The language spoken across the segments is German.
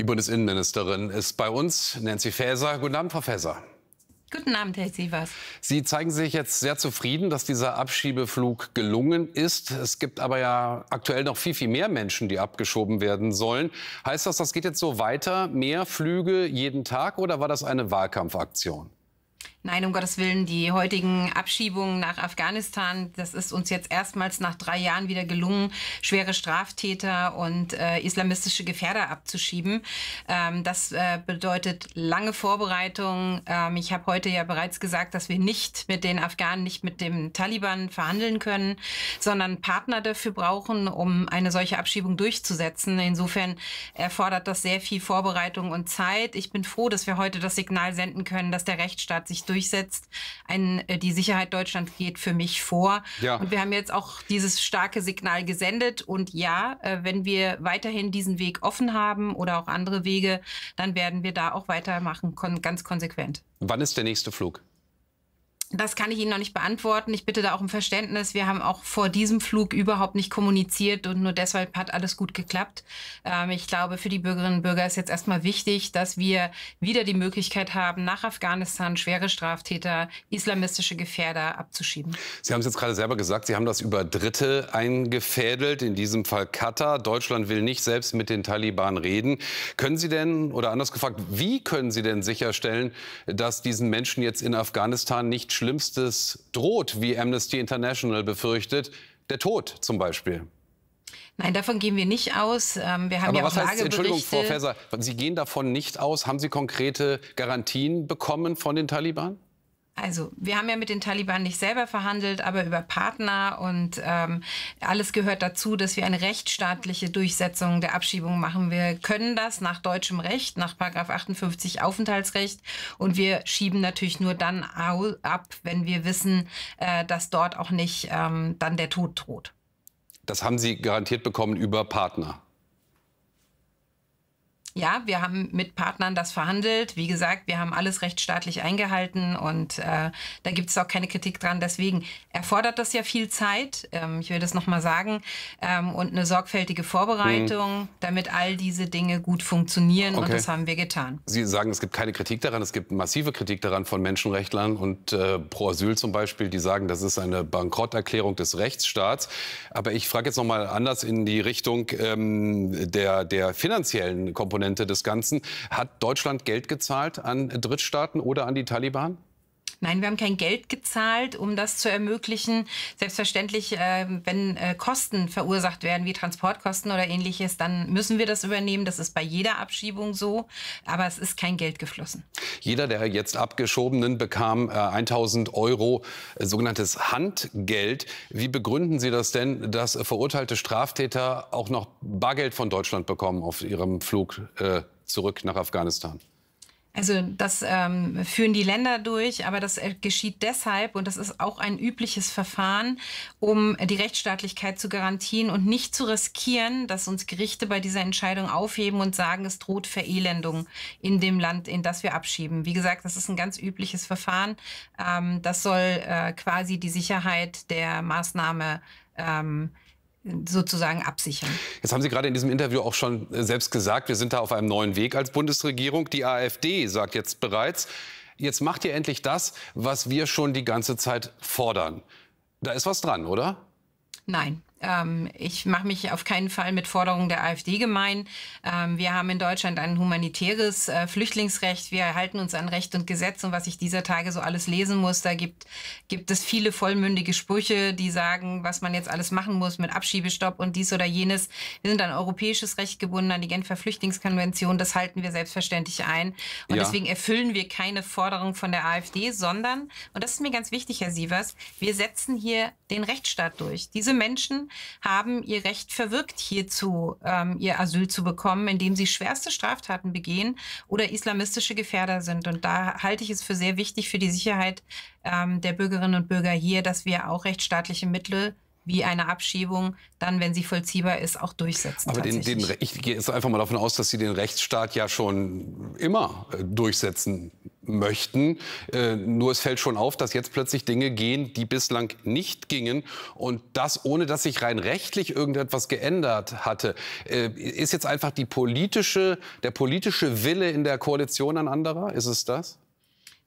Die Bundesinnenministerin ist bei uns, Nancy Faeser. Guten Abend, Frau Faeser. Guten Abend, Herr Sievers. Sie zeigen sich jetzt sehr zufrieden, dass dieser Abschiebeflug gelungen ist. Es gibt aber ja aktuell noch viel, viel mehr Menschen, die abgeschoben werden sollen. Heißt das, das geht jetzt so weiter? Mehr Flüge jeden Tag oder war das eine Wahlkampfaktion? Nein, um Gottes Willen, die heutigen Abschiebungen nach Afghanistan, das ist uns jetzt erstmals nach drei Jahren wieder gelungen, schwere Straftäter und äh, islamistische Gefährder abzuschieben. Ähm, das äh, bedeutet lange Vorbereitung. Ähm, ich habe heute ja bereits gesagt, dass wir nicht mit den Afghanen, nicht mit den Taliban verhandeln können, sondern Partner dafür brauchen, um eine solche Abschiebung durchzusetzen. Insofern erfordert das sehr viel Vorbereitung und Zeit. Ich bin froh, dass wir heute das Signal senden können, dass der Rechtsstaat sich durchsetzt. Ein, äh, die Sicherheit Deutschlands geht für mich vor. Ja. Und wir haben jetzt auch dieses starke Signal gesendet. Und ja, äh, wenn wir weiterhin diesen Weg offen haben oder auch andere Wege, dann werden wir da auch weitermachen, kon ganz konsequent. Wann ist der nächste Flug? Das kann ich Ihnen noch nicht beantworten. Ich bitte da auch um Verständnis. Wir haben auch vor diesem Flug überhaupt nicht kommuniziert und nur deshalb hat alles gut geklappt. Ähm, ich glaube, für die Bürgerinnen und Bürger ist jetzt erstmal wichtig, dass wir wieder die Möglichkeit haben, nach Afghanistan schwere Straftäter, islamistische Gefährder abzuschieben. Sie haben es jetzt gerade selber gesagt, Sie haben das über Dritte eingefädelt, in diesem Fall Katar. Deutschland will nicht selbst mit den Taliban reden. Können Sie denn, oder anders gefragt, wie können Sie denn sicherstellen, dass diesen Menschen jetzt in Afghanistan nicht Schlimmstes droht, wie Amnesty International befürchtet, der Tod zum Beispiel. Nein, davon gehen wir nicht aus. Ähm, wir haben Aber ja was auch heißt, Entschuldigung, Frau Faeser, Sie gehen davon nicht aus. Haben Sie konkrete Garantien bekommen von den Taliban? also wir haben ja mit den Taliban nicht selber verhandelt, aber über Partner und ähm, alles gehört dazu, dass wir eine rechtsstaatliche Durchsetzung der Abschiebung machen. Wir können das nach deutschem Recht, nach 58 Aufenthaltsrecht und wir schieben natürlich nur dann ab, wenn wir wissen, äh, dass dort auch nicht ähm, dann der Tod droht. Das haben Sie garantiert bekommen über Partner ja, wir haben mit Partnern das verhandelt. Wie gesagt, wir haben alles rechtsstaatlich eingehalten und äh, da gibt es auch keine Kritik dran. Deswegen erfordert das ja viel Zeit, ähm, ich will das nochmal sagen, ähm, und eine sorgfältige Vorbereitung, mhm. damit all diese Dinge gut funktionieren okay. und das haben wir getan. Sie sagen, es gibt keine Kritik daran, es gibt massive Kritik daran von Menschenrechtlern und äh, Pro Asyl zum Beispiel, die sagen, das ist eine Bankrotterklärung des Rechtsstaats. Aber ich frage jetzt nochmal anders in die Richtung ähm, der, der finanziellen Komponente Komponente des Ganzen. Hat Deutschland Geld gezahlt an Drittstaaten oder an die Taliban? Nein, wir haben kein Geld gezahlt, um das zu ermöglichen. Selbstverständlich, äh, wenn äh, Kosten verursacht werden, wie Transportkosten oder ähnliches, dann müssen wir das übernehmen. Das ist bei jeder Abschiebung so, aber es ist kein Geld geflossen. Jeder der jetzt Abgeschobenen bekam äh, 1000 Euro äh, sogenanntes Handgeld. Wie begründen Sie das denn, dass verurteilte Straftäter auch noch Bargeld von Deutschland bekommen auf ihrem Flug äh, zurück nach Afghanistan? Also das ähm, führen die Länder durch, aber das äh, geschieht deshalb, und das ist auch ein übliches Verfahren, um die Rechtsstaatlichkeit zu garantieren und nicht zu riskieren, dass uns Gerichte bei dieser Entscheidung aufheben und sagen, es droht Verelendung in dem Land, in das wir abschieben. Wie gesagt, das ist ein ganz übliches Verfahren. Ähm, das soll äh, quasi die Sicherheit der Maßnahme ähm, sozusagen absichern. Jetzt haben Sie gerade in diesem Interview auch schon äh, selbst gesagt, wir sind da auf einem neuen Weg als Bundesregierung. Die AfD sagt jetzt bereits, jetzt macht ihr endlich das, was wir schon die ganze Zeit fordern. Da ist was dran, oder? Nein. Ähm, ich mache mich auf keinen Fall mit Forderungen der AfD gemein. Ähm, wir haben in Deutschland ein humanitäres äh, Flüchtlingsrecht. Wir halten uns an Recht und Gesetz. Und was ich dieser Tage so alles lesen muss, da gibt, gibt es viele vollmündige Sprüche, die sagen, was man jetzt alles machen muss mit Abschiebestopp und dies oder jenes. Wir sind an europäisches Recht gebunden, an die Genfer Flüchtlingskonvention. Das halten wir selbstverständlich ein. Und ja. deswegen erfüllen wir keine Forderung von der AfD, sondern, und das ist mir ganz wichtig, Herr Sievers, wir setzen hier den Rechtsstaat durch. Diese Menschen haben ihr Recht verwirkt, hierzu ähm, ihr Asyl zu bekommen, indem sie schwerste Straftaten begehen oder islamistische Gefährder sind. Und da halte ich es für sehr wichtig für die Sicherheit ähm, der Bürgerinnen und Bürger hier, dass wir auch rechtsstaatliche Mittel wie eine Abschiebung dann, wenn sie vollziehbar ist, auch durchsetzen. Aber den, den, ich gehe jetzt einfach mal davon aus, dass Sie den Rechtsstaat ja schon immer äh, durchsetzen möchten. Äh, nur es fällt schon auf, dass jetzt plötzlich Dinge gehen, die bislang nicht gingen. Und das, ohne dass sich rein rechtlich irgendetwas geändert hatte. Äh, ist jetzt einfach die politische, der politische Wille in der Koalition ein anderer? Ist es das?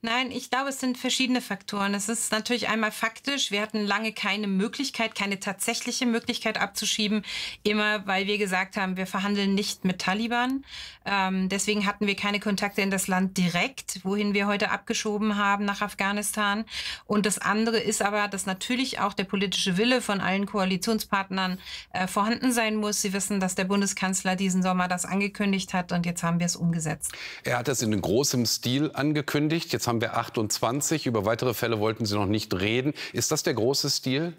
Nein, ich glaube, es sind verschiedene Faktoren. Es ist natürlich einmal faktisch. Wir hatten lange keine Möglichkeit, keine tatsächliche Möglichkeit abzuschieben, immer weil wir gesagt haben, wir verhandeln nicht mit Taliban. Ähm, deswegen hatten wir keine Kontakte in das Land direkt, wohin wir heute abgeschoben haben nach Afghanistan. Und das andere ist aber, dass natürlich auch der politische Wille von allen Koalitionspartnern äh, vorhanden sein muss. Sie wissen, dass der Bundeskanzler diesen Sommer das angekündigt hat und jetzt haben wir es umgesetzt. Er hat das in großem Stil angekündigt. Jetzt haben haben wir 28. Über weitere Fälle wollten Sie noch nicht reden. Ist das der große Stil?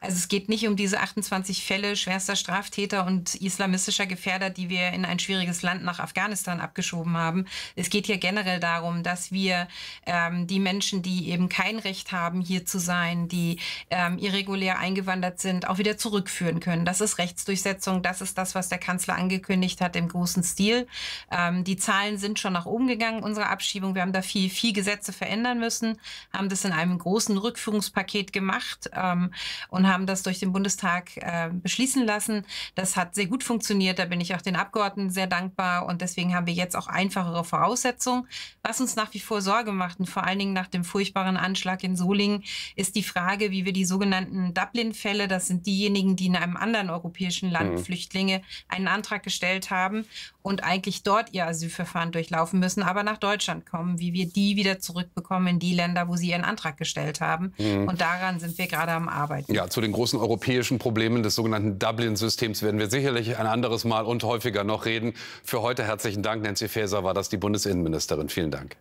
Also es geht nicht um diese 28 Fälle schwerster Straftäter und islamistischer Gefährder, die wir in ein schwieriges Land nach Afghanistan abgeschoben haben. Es geht hier generell darum, dass wir ähm, die Menschen, die eben kein Recht haben, hier zu sein, die ähm, irregulär eingewandert sind, auch wieder zurückführen können. Das ist Rechtsdurchsetzung. Das ist das, was der Kanzler angekündigt hat im großen Stil. Ähm, die Zahlen sind schon nach oben gegangen, unsere Abschiebung. Wir haben da viel, viel Gesetze verändern müssen, haben das in einem großen Rückführungspaket gemacht ähm, und haben haben das durch den Bundestag äh, beschließen lassen. Das hat sehr gut funktioniert. Da bin ich auch den Abgeordneten sehr dankbar. Und deswegen haben wir jetzt auch einfachere Voraussetzungen. Was uns nach wie vor Sorge macht und vor allen Dingen nach dem furchtbaren Anschlag in Solingen, ist die Frage, wie wir die sogenannten Dublin-Fälle, das sind diejenigen, die in einem anderen europäischen Land mhm. Flüchtlinge einen Antrag gestellt haben und eigentlich dort ihr Asylverfahren durchlaufen müssen, aber nach Deutschland kommen, wie wir die wieder zurückbekommen in die Länder, wo sie ihren Antrag gestellt haben. Mhm. Und daran sind wir gerade am Arbeiten. Ja, zu den großen europäischen Problemen des sogenannten Dublin-Systems werden wir sicherlich ein anderes Mal und häufiger noch reden. Für heute herzlichen Dank. Nancy Faeser war das, die Bundesinnenministerin. Vielen Dank.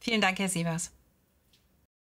Vielen Dank, Herr Sievers.